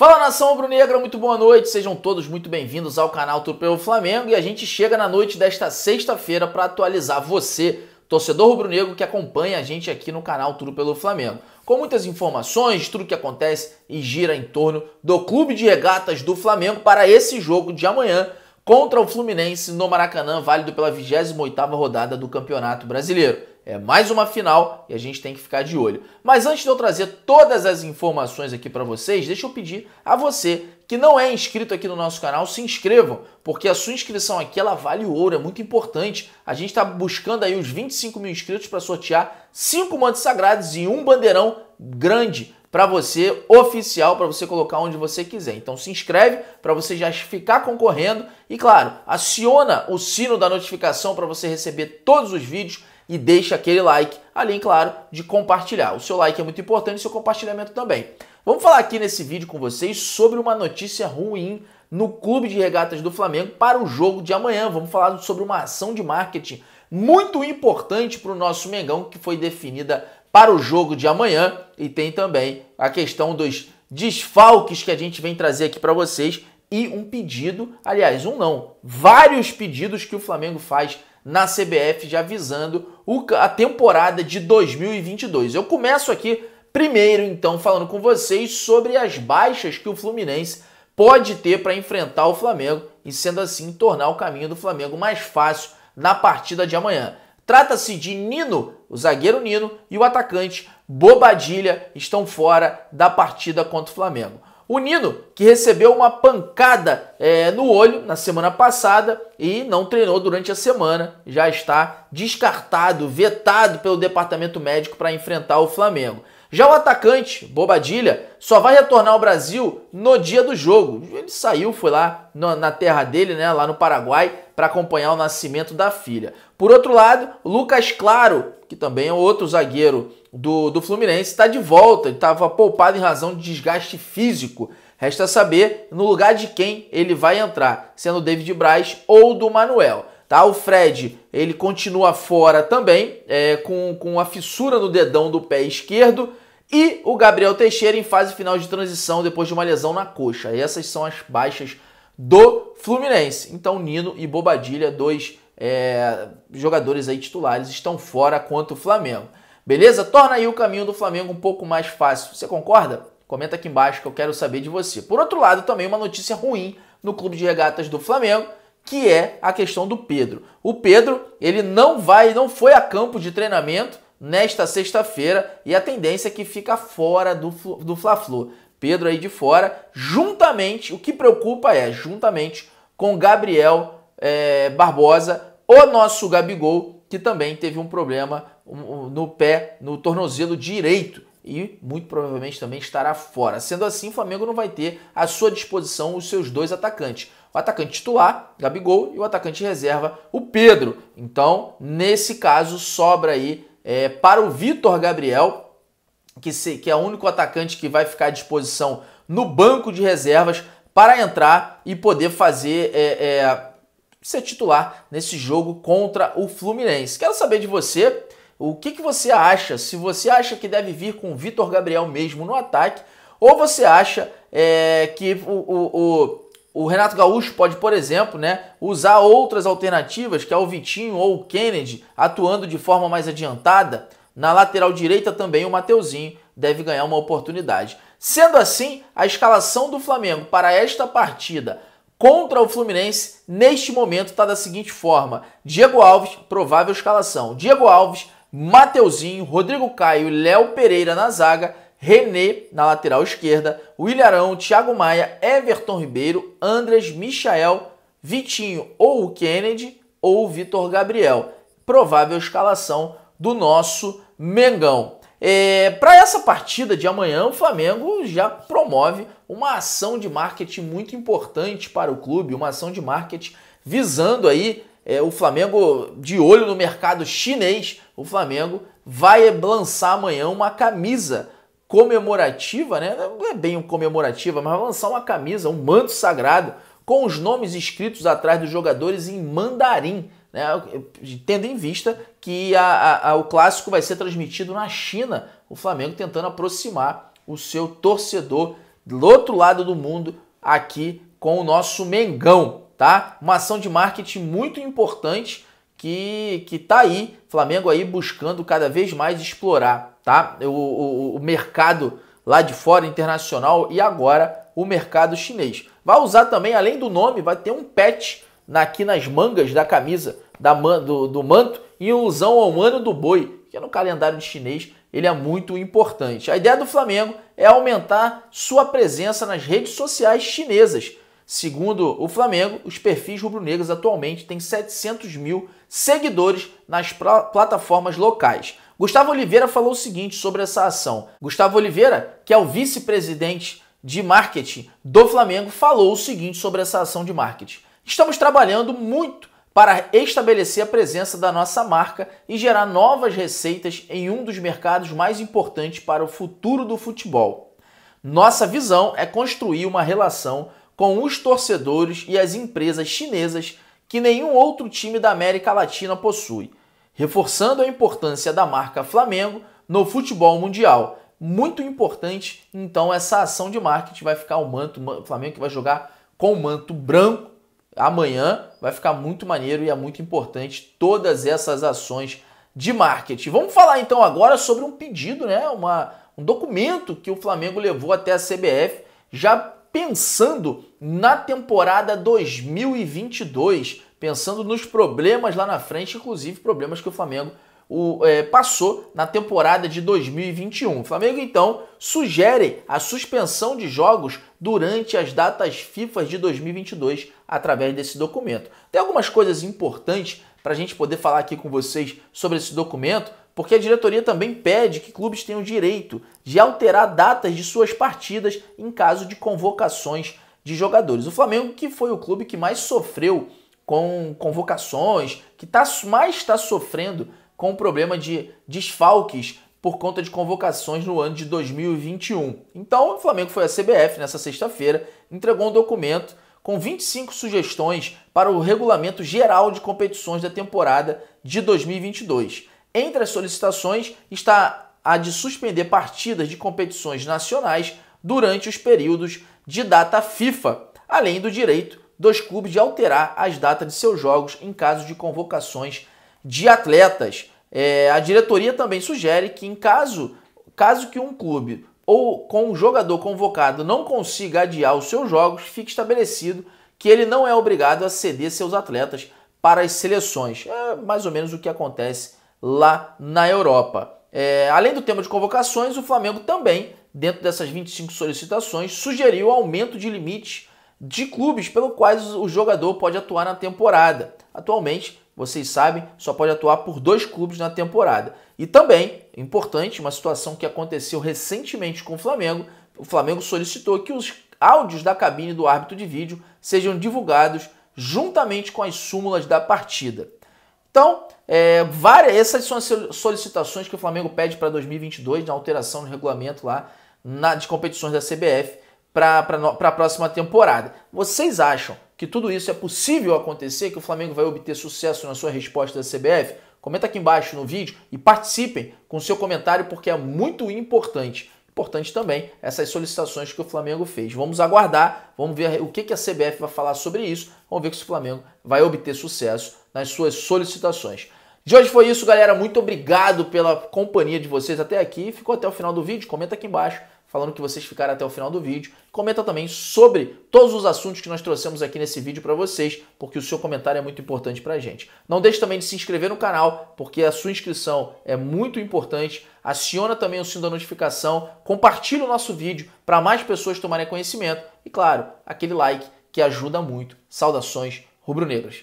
Fala nação rubro-negra, muito boa noite, sejam todos muito bem-vindos ao canal Tudo pelo Flamengo e a gente chega na noite desta sexta-feira para atualizar você, torcedor rubro-negro que acompanha a gente aqui no canal Tudo pelo Flamengo, com muitas informações, tudo que acontece e gira em torno do Clube de Regatas do Flamengo para esse jogo de amanhã contra o Fluminense no Maracanã, válido pela 28ª rodada do Campeonato Brasileiro é mais uma final e a gente tem que ficar de olho. Mas antes de eu trazer todas as informações aqui para vocês, deixa eu pedir a você que não é inscrito aqui no nosso canal, se inscreva porque a sua inscrição aqui ela vale ouro, é muito importante. A gente está buscando aí os 25 mil inscritos para sortear cinco mantos sagrados e um bandeirão grande para você oficial, para você colocar onde você quiser. Então se inscreve para você já ficar concorrendo e claro, aciona o sino da notificação para você receber todos os vídeos e deixa aquele like, além, claro, de compartilhar. O seu like é muito importante e seu compartilhamento também. Vamos falar aqui nesse vídeo com vocês sobre uma notícia ruim no Clube de Regatas do Flamengo para o jogo de amanhã. Vamos falar sobre uma ação de marketing muito importante para o nosso Mengão que foi definida para o jogo de amanhã e tem também a questão dos desfalques que a gente vem trazer aqui para vocês e um pedido, aliás, um não, vários pedidos que o Flamengo faz na CBF já visando a temporada de 2022. Eu começo aqui primeiro então falando com vocês sobre as baixas que o Fluminense pode ter para enfrentar o Flamengo e sendo assim tornar o caminho do Flamengo mais fácil na partida de amanhã. Trata-se de Nino, o zagueiro Nino e o atacante Bobadilha estão fora da partida contra o Flamengo. O Nino, que recebeu uma pancada é, no olho na semana passada e não treinou durante a semana, já está descartado, vetado pelo departamento médico para enfrentar o Flamengo. Já o atacante, Bobadilha, só vai retornar ao Brasil no dia do jogo. Ele saiu, foi lá na terra dele, né, lá no Paraguai, para acompanhar o nascimento da filha. Por outro lado, Lucas Claro, que também é outro zagueiro do, do Fluminense, está de volta. Ele estava poupado em razão de desgaste físico. Resta saber no lugar de quem ele vai entrar, sendo David Braz ou do Manuel. Tá? O Fred ele continua fora também, é, com, com a fissura no dedão do pé esquerdo. E o Gabriel Teixeira em fase final de transição depois de uma lesão na coxa. essas são as baixas do Fluminense. Então, Nino e Bobadilha, dois é, jogadores aí titulares estão fora quanto o Flamengo. Beleza? Torna aí o caminho do Flamengo um pouco mais fácil. Você concorda? Comenta aqui embaixo que eu quero saber de você. Por outro lado, também uma notícia ruim no clube de regatas do Flamengo, que é a questão do Pedro. O Pedro, ele não vai, não foi a campo de treinamento nesta sexta-feira e a tendência é que fica fora do, do Fla-Flu. Pedro aí de fora, juntamente, o que preocupa é, juntamente com Gabriel é, Barbosa o nosso Gabigol, que também teve um problema no pé, no tornozelo direito e muito provavelmente também estará fora. Sendo assim, o Flamengo não vai ter à sua disposição os seus dois atacantes. O atacante titular, Gabigol, e o atacante reserva, o Pedro. Então, nesse caso, sobra aí é, para o Vitor Gabriel, que, se, que é o único atacante que vai ficar à disposição no banco de reservas para entrar e poder fazer. É, é, ser titular nesse jogo contra o Fluminense. Quero saber de você o que, que você acha, se você acha que deve vir com o Vitor Gabriel mesmo no ataque, ou você acha é, que o, o, o, o, Renato Gaúcho pode, por exemplo, né, usar outras alternativas, que é o Vitinho ou o Kennedy, atuando de forma mais adiantada. Na lateral direita também o Mateuzinho deve ganhar uma oportunidade. Sendo assim, a escalação do Flamengo para esta partida contra o Fluminense neste momento está da seguinte forma: Diego Alves, provável escalação. Diego Alves, Mateuzinho, Rodrigo Caio, Léo Pereira na zaga, René na lateral esquerda, Arão, Thiago Maia, Everton Ribeiro, Andres, Michael, Vitinho ou o Kennedy ou o Vitor Gabriel. Provável escalação do nosso Mengão. É, Para essa partida de amanhã, o Flamengo já promove uma ação de marketing muito importante para o clube, uma ação de marketing visando aí é, o Flamengo de olho no mercado chinês. O Flamengo vai lançar amanhã uma camisa comemorativa, né? Não é bem comemorativa, mas vai lançar uma camisa, um manto sagrado com os nomes escritos atrás dos jogadores em mandarim né, tendo em vista que a, a, o clássico vai ser transmitido na China, o Flamengo tentando aproximar o seu torcedor do outro lado do mundo aqui com o nosso Mengão, tá? Uma ação de marketing muito importante que que tá aí, Flamengo aí buscando cada vez mais explorar, tá? O, o, o mercado lá de fora internacional e agora o mercado chinês. Vai usar também, além do nome, vai ter um patch aqui nas mangas da camisa, da man, do, do manto, em ilusão ao ano do boi, que é no calendário chinês ele é muito importante. A ideia do Flamengo é aumentar sua presença nas redes sociais chinesas. Segundo o Flamengo, os perfis rubro-negros atualmente têm 700 mil seguidores nas plataformas locais. Gustavo Oliveira falou o seguinte sobre essa ação. Gustavo Oliveira, que é o vice-presidente de marketing do Flamengo, falou o seguinte sobre essa ação de marketing. Estamos trabalhando muito para estabelecer a presença da nossa marca e gerar novas receitas em um dos mercados mais importantes para o futuro do futebol. Nossa visão é construir uma relação com os torcedores e as empresas chinesas que nenhum outro time da América Latina possui, reforçando a importância da marca Flamengo no futebol mundial. Muito importante, então essa ação de marketing vai ficar o manto, o Flamengo que vai jogar com o manto branco amanhã vai ficar muito maneiro e é muito importante todas essas ações de marketing. Vamos falar então agora sobre um pedido, né? Uma, um documento que o Flamengo levou até a CBF, já pensando na temporada 2022, pensando nos problemas lá na frente, inclusive problemas que o Flamengo o, é, passou na temporada de 2021. O Flamengo, então, sugere a suspensão de jogos durante as datas FIFA de 2022 através desse documento. Tem algumas coisas importantes para a gente poder falar aqui com vocês sobre esse documento, porque a diretoria também pede que clubes tenham direito de alterar datas de suas partidas em caso de convocações de jogadores. O Flamengo, que foi o clube que mais sofreu com convocações, que tá, mais está sofrendo com o problema de desfalques por conta de convocações no ano de 2021. Então, o Flamengo foi à CBF nessa sexta-feira, entregou um documento com 25 sugestões para o regulamento geral de competições da temporada de 2022. Entre as solicitações está a de suspender partidas de competições nacionais durante os períodos de data FIFA, além do direito dos clubes de alterar as datas de seus jogos em caso de convocações de atletas. É, a diretoria também sugere que, em caso, caso que um clube ou com o jogador convocado não consiga adiar os seus jogos, fique estabelecido que ele não é obrigado a ceder seus atletas para as seleções. É mais ou menos o que acontece lá na Europa. É, além do tema de convocações, o Flamengo também, dentro dessas 25 solicitações, sugeriu aumento de limite de clubes pelo quais o jogador pode atuar na temporada. Atualmente, vocês sabem, só pode atuar por dois clubes na temporada. E também, importante, uma situação que aconteceu recentemente com o Flamengo, o Flamengo solicitou que os áudios da cabine do árbitro de vídeo sejam divulgados juntamente com as súmulas da partida. Então, é, várias, essas são as solicitações que o Flamengo pede para 2022, na alteração no regulamento lá na, de competições da CBF para a próxima temporada. Vocês acham que tudo isso é possível acontecer, que o Flamengo vai obter sucesso na sua resposta da CBF? Comenta aqui embaixo no vídeo e participem com seu comentário porque é muito importante. Importante também essas solicitações que o Flamengo fez. Vamos aguardar, vamos ver o que a CBF vai falar sobre isso. Vamos ver se o Flamengo vai obter sucesso nas suas solicitações. De hoje foi isso, galera. Muito obrigado pela companhia de vocês até aqui. Ficou até o final do vídeo. Comenta aqui embaixo falando que vocês ficaram até o final do vídeo. Comenta também sobre todos os assuntos que nós trouxemos aqui nesse vídeo para vocês, porque o seu comentário é muito importante para a gente. Não deixe também de se inscrever no canal, porque a sua inscrição é muito importante. Aciona também o sino da notificação, compartilhe o nosso vídeo para mais pessoas tomarem conhecimento e, claro, aquele like que ajuda muito. Saudações rubro-negras.